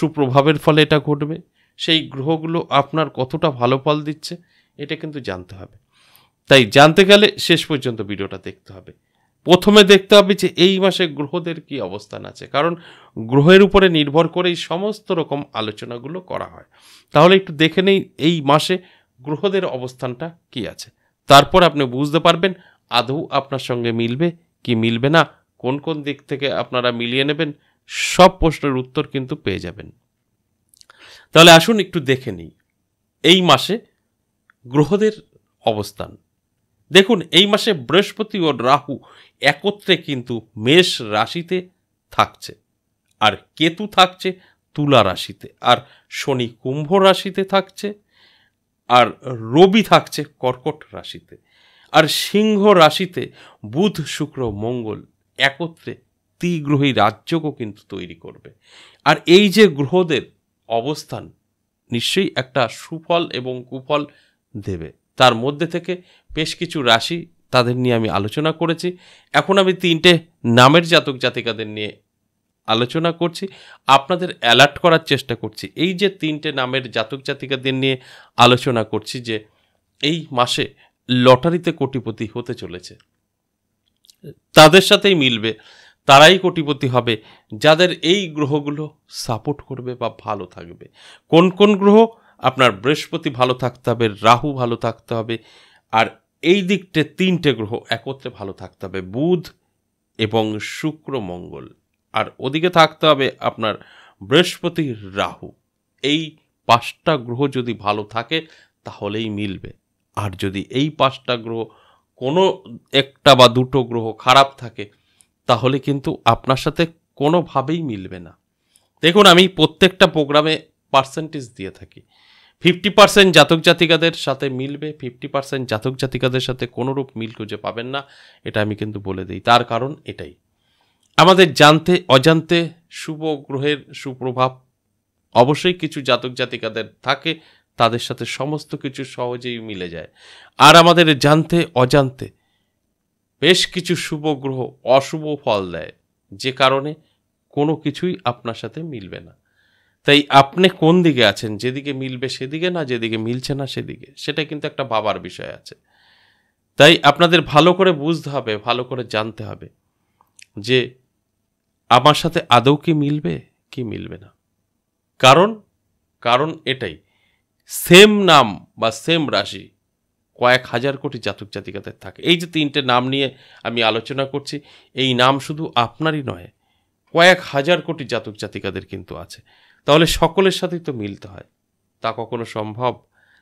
সুপ্রভাবের ফলে এটা ঘটবে সেই গ্রহগুলো আপনার কতটা ভালো ফল দিচ্ছে এটা কিন্তু জানতে হবে তাই জানতে গেলে শেষ পর্যন্ত ভিডিওটা দেখতে হবে প্রথমে দেখতে হবে যে এই মাসে গ্রহদের কি অবস্থান আছে কারণ গ্রহের উপরে নির্ভর করেই সমস্ত রকম আলোচনাগুলো করা হয় তাহলে একটু দেখে নেই এই মাসে গ্রহদের অবস্থানটা কি আছে তারপর আপনি বুঝতে পারবেন আদৌ আপনার সঙ্গে মিলবে কি মিলবে না কোন কোন দিক থেকে আপনারা মিলিয়ে নেবেন সব প্রশ্নের উত্তর কিন্তু পেয়ে যাবেন তাহলে আসুন একটু দেখে নিই এই মাসে গ্রহদের অবস্থান দেখুন এই মাসে বৃহস্পতি ও রাহু একত্রে কিন্তু মেষ রাশিতে থাকছে আর কেতু থাকছে তুলা রাশিতে আর শনি কুম্ভ রাশিতে থাকছে আর রবি থাকছে কর্কট রাশিতে আর সিংহ রাশিতে বুধ শুক্র মঙ্গল একত্রে শক্তিগ্রহী রাজ্যকেও কিন্তু তৈরি করবে আর এই যে গ্রহদের অবস্থান নিশ্চয়ই একটা সুফল এবং কুফল দেবে তার মধ্যে থেকে বেশ কিছু রাশি তাদের নিয়ে আমি আলোচনা করেছি এখন আমি তিনটে নামের জাতক জাতিকাদের নিয়ে আলোচনা করছি আপনাদের অ্যালার্ট করার চেষ্টা করছি এই যে তিনটে নামের জাতক জাতিকাদের নিয়ে আলোচনা করছি যে এই মাসে লটারিতে কোটিপতি হতে চলেছে তাদের সাথেই মিলবে তারাই কোটিপতি হবে যাদের এই গ্রহগুলো সাপোর্ট করবে বা ভালো থাকবে কোন কোন গ্রহ আপনার বৃহস্পতি ভালো থাকতে হবে রাহু ভালো থাকতে হবে আর এই দিকটে তিনটে গ্রহ একত্রে ভালো থাকতে হবে বুধ এবং শুক্র মঙ্গল আর ওদিকে থাকতে হবে আপনার বৃহস্পতি রাহু এই পাঁচটা গ্রহ যদি ভালো থাকে তাহলেই মিলবে আর যদি এই পাঁচটা গ্রহ কোনো একটা বা দুটো গ্রহ খারাপ থাকে তাহলে কিন্তু আপনার সাথে কোনোভাবেই মিলবে না দেখুন আমি প্রত্যেকটা প্রোগ্রামে পার্সেন্টেজ দিয়ে থাকি ফিফটি পার্সেন্ট জাতক জাতিকাদের সাথে মিলবে ফিফটি পার্সেন্ট জাতক জাতিকাদের সাথে কোনোরূপ মিল খুঁজে পাবেন না এটা আমি কিন্তু বলে দিই তার কারণ এটাই আমাদের জানতে অজান্তে শুভ গ্রহের সুপ্রভাব অবশ্যই কিছু জাতক জাতিকাদের থাকে তাদের সাথে সমস্ত কিছু সহজেই মিলে যায় আর আমাদের জানতে অজান্তে বেশ কিছু শুভ গ্রহ অশুভ ফল দেয় যে কারণে কোনো কিছুই আপনার সাথে মিলবে না তাই আপনি কোন দিকে আছেন যেদিকে মিলবে সেদিকে না যেদিকে মিলছে না সেদিকে সেটা কিন্তু একটা ভাবার বিষয় আছে তাই আপনাদের ভালো করে বুঝতে হবে ভালো করে জানতে হবে যে আমার সাথে আদৌ কি মিলবে কি মিলবে না কারণ কারণ এটাই সেম নাম বা সেম রাশি কয়েক হাজার কোটি জাতক জাতিকাদের থাকে এই যে তিনটে নাম নিয়ে আমি আলোচনা করছি এই নাম শুধু আপনারই নয় কয়েক হাজার কোটি জাতক জাতিকাদের কিন্তু আছে তাহলে সকলের সাথেই তো মিলতে হয় তা কখনো সম্ভব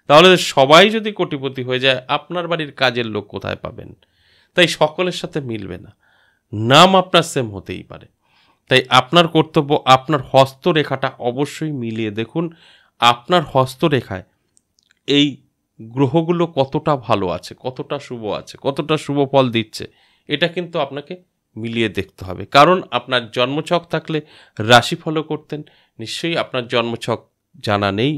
তাহলে সবাই যদি কোটিপতি হয়ে যায় আপনার বাড়ির কাজের লোক কোথায় পাবেন তাই সকলের সাথে মিলবে না নাম আপনার সেম হতেই পারে তাই আপনার কর্তব্য আপনার হস্তরেখাটা অবশ্যই মিলিয়ে দেখুন আপনার হস্তরেখায় এই গ্রহগুলো কতটা ভালো আছে কতটা শুভ আছে কতটা শুভ ফল দিচ্ছে এটা কিন্তু আপনাকে মিলিয়ে দেখতে হবে কারণ আপনার জন্মছক থাকলে রাশি ফলো করতেন নিশ্চয়ই আপনার জন্মছক জানা নেই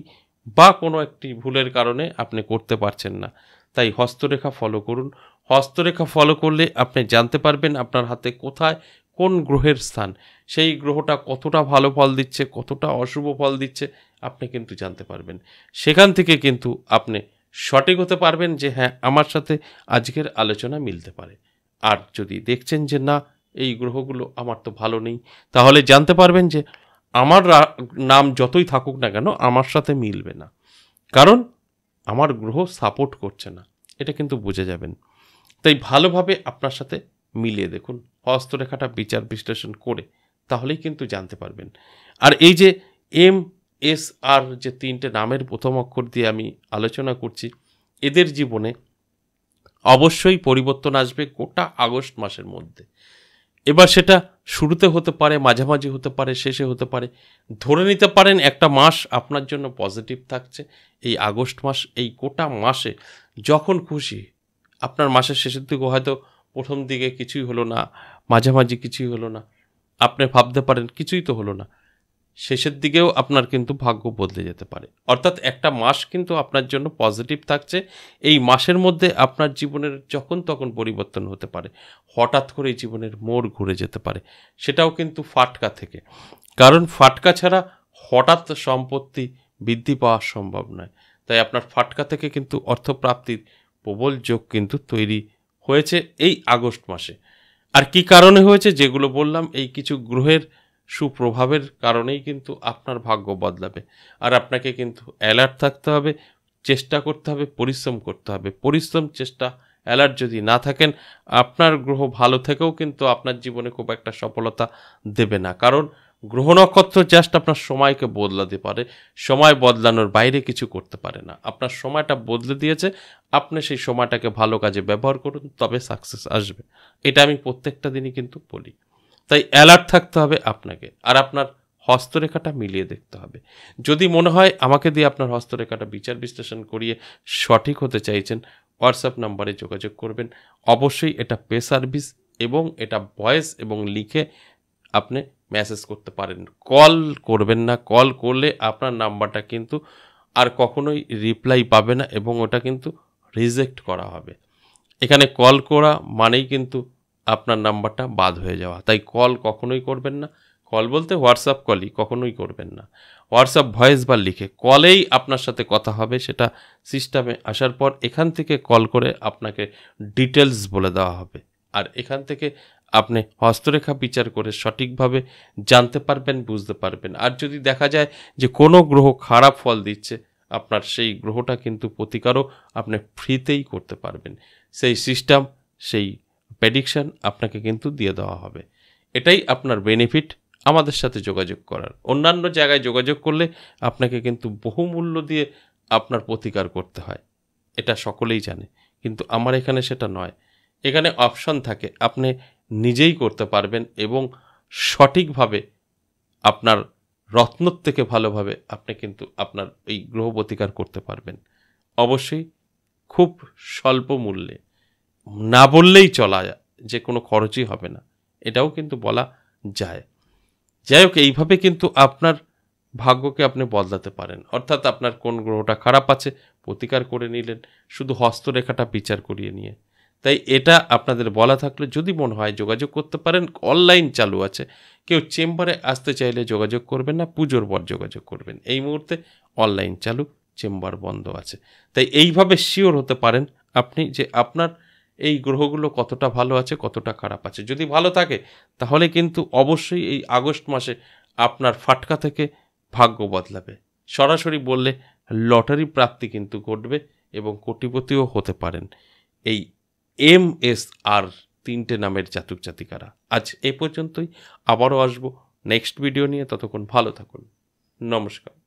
বা কোনো একটি ভুলের কারণে আপনি করতে পারছেন না তাই হস্তরেখা ফলো করুন হস্তরেখা ফলো করলে আপনি জানতে পারবেন আপনার হাতে কোথায় কোন গ্রহের স্থান সেই গ্রহটা কতটা ভালো ফল দিচ্ছে কতটা অশুভ ফল দিচ্ছে আপনি কিন্তু জানতে পারবেন সেখান থেকে কিন্তু আপনি সঠিক হতে পারবেন যে হ্যাঁ আমার সাথে আজকের আলোচনা মিলতে পারে আর যদি দেখছেন যে না এই গ্রহগুলো আমার তো ভালো নেই তাহলে জানতে পারবেন যে আমার নাম যতই থাকুক না কেন আমার সাথে মিলবে না কারণ আমার গ্রহ সাপোর্ট করছে না এটা কিন্তু বুঝে যাবেন তাই ভালোভাবে আপনার সাথে মিলিয়ে দেখুন হস্তরেখাটা বিচার বিশ্লেষণ করে তাহলেই কিন্তু জানতে পারবেন আর এই যে এম এস আর যে তিনটে নামের প্রথম অক্ষর দিয়ে আমি আলোচনা করছি এদের জীবনে অবশ্যই পরিবর্তন আসবে গোটা আগস্ট মাসের মধ্যে এবার সেটা শুরুতে হতে পারে মাঝামাঝি হতে পারে শেষে হতে পারে ধরে নিতে পারেন একটা মাস আপনার জন্য পজিটিভ থাকছে এই আগস্ট মাস এই গোটা মাসে যখন খুশি আপনার মাসের শেষের দিকে হয়তো প্রথম দিকে কিছুই হলো না মাঝামাঝি কিছুই হলো না আপনি ভাবতে পারেন কিছুই তো হলো না শেষের দিকেও আপনার কিন্তু ভাগ্য বদলে যেতে পারে অর্থাৎ একটা মাস কিন্তু আপনার জন্য পজিটিভ থাকছে এই মাসের মধ্যে আপনার জীবনের যখন তখন পরিবর্তন হতে পারে হঠাৎ করে জীবনের মোড় ঘুরে যেতে পারে সেটাও কিন্তু ফাটকা থেকে কারণ ফাটকা ছাড়া হঠাৎ সম্পত্তি বৃদ্ধি পাওয়া সম্ভব নয় তাই আপনার ফাটকা থেকে কিন্তু অর্থপ্রাপ্তির প্রবল যোগ কিন্তু তৈরি হয়েছে এই আগস্ট মাসে আর কি কারণে হয়েছে যেগুলো বললাম এই কিছু গ্রহের সুপ্রভাবের কারণেই কিন্তু আপনার ভাগ্য বদলাবে আর আপনাকে কিন্তু অ্যালার্ট থাকতে হবে চেষ্টা করতে হবে পরিশ্রম করতে হবে পরিশ্রম চেষ্টা অ্যালার্ট যদি না থাকেন আপনার গ্রহ ভালো থেকেও কিন্তু আপনার জীবনে খুব একটা সফলতা দেবে না কারণ গ্রহ নক্ষত্র জাস্ট আপনার সময়কে বদলাতে পারে সময় বদলানোর বাইরে কিছু করতে পারে না আপনার সময়টা বদলে দিয়েছে আপনি সেই সময়টাকে ভালো কাজে ব্যবহার করুন তবে সাকসেস আসবে এটা আমি প্রত্যেকটা দিনই কিন্তু বলি তাই অ্যালার্ট থাকতে হবে আপনাকে আর আপনার হস্তরেখাটা মিলিয়ে দেখতে হবে যদি মনে হয় আমাকে দিয়ে আপনার হস্তরেখাটা বিচার বিশ্লেষণ করিয়ে সঠিক হতে চাইছেন হোয়াটসঅ্যাপ নাম্বারে যোগাযোগ করবেন অবশ্যই এটা পে সার্ভিস এবং এটা ভয়েস এবং লিখে আপনি মেসেজ করতে পারেন কল করবেন না কল করলে আপনার নাম্বারটা কিন্তু আর কখনোই রিপ্লাই পাবে না এবং ওটা কিন্তু রিজেক্ট করা হবে এখানে কল করা মানেই কিন্তু আপনার নাম্বারটা বাদ হয়ে যাওয়া তাই কল কখনোই করবেন না কল বলতে হোয়াটসঅ্যাপ কলই কখনোই করবেন না হোয়াটসঅ্যাপ ভয়েস বা লিখে কলেই আপনার সাথে কথা হবে সেটা সিস্টেমে আসার পর এখান থেকে কল করে আপনাকে ডিটেলস বলে দেওয়া হবে আর এখান থেকে আপনি হস্তরেখা বিচার করে সঠিকভাবে জানতে পারবেন বুঝতে পারবেন আর যদি দেখা যায় যে কোনো গ্রহ খারাপ ফল দিচ্ছে আপনার সেই গ্রহটা কিন্তু প্রতিকারও আপনি ফ্রিতেই করতে পারবেন সেই সিস্টেম সেই প্রেডিকশান আপনাকে কিন্তু দিয়ে দেওয়া হবে এটাই আপনার বেনিফিট আমাদের সাথে যোগাযোগ করার অন্যান্য জায়গায় যোগাযোগ করলে আপনাকে কিন্তু বহুমূল্য দিয়ে আপনার প্রতিকার করতে হয় এটা সকলেই জানে কিন্তু আমার এখানে সেটা নয় এখানে অপশন থাকে আপনি নিজেই করতে পারবেন এবং সঠিকভাবে আপনার রত্নর থেকে ভালোভাবে আপনি কিন্তু আপনার এই গ্রহ প্রতিকার করতে পারবেন অবশ্যই খুব স্বল্প মূল্যে না বললেই চলা যে কোনো খরচই হবে না এটাও কিন্তু বলা যায় যাই হোক এইভাবে কিন্তু আপনার ভাগ্যকে আপনি বদলাতে পারেন অর্থাৎ আপনার কোন গ্রহটা খারাপ আছে প্রতিকার করে নিলেন শুধু হস্তরেখাটা বিচার করিয়ে নিয়ে তাই এটা আপনাদের বলা থাকলে যদি মনে হয় যোগাযোগ করতে পারেন অনলাইন চালু আছে কেউ চেম্বারে আসতে চাইলে যোগাযোগ করবেন না পুজোর পর যোগাযোগ করবেন এই মুহূর্তে অনলাইন চালু চেম্বার বন্ধ আছে তাই এইভাবে শিওর হতে পারেন আপনি যে আপনার এই গ্রহগুলো কতটা ভালো আছে কতটা খারাপ আছে যদি ভালো থাকে তাহলে কিন্তু অবশ্যই এই আগস্ট মাসে আপনার ফাটকা থেকে ভাগ্য বদলাবে সরাসরি বললে লটারি প্রাপ্তি কিন্তু ঘটবে এবং কোটিপতিও হতে পারেন এই এম এস আর তিনটে নামের জাতক জাতিকারা আজ এ পর্যন্তই আবারও আসবো নেক্সট ভিডিও নিয়ে ততক্ষণ ভালো থাকুন নমস্কার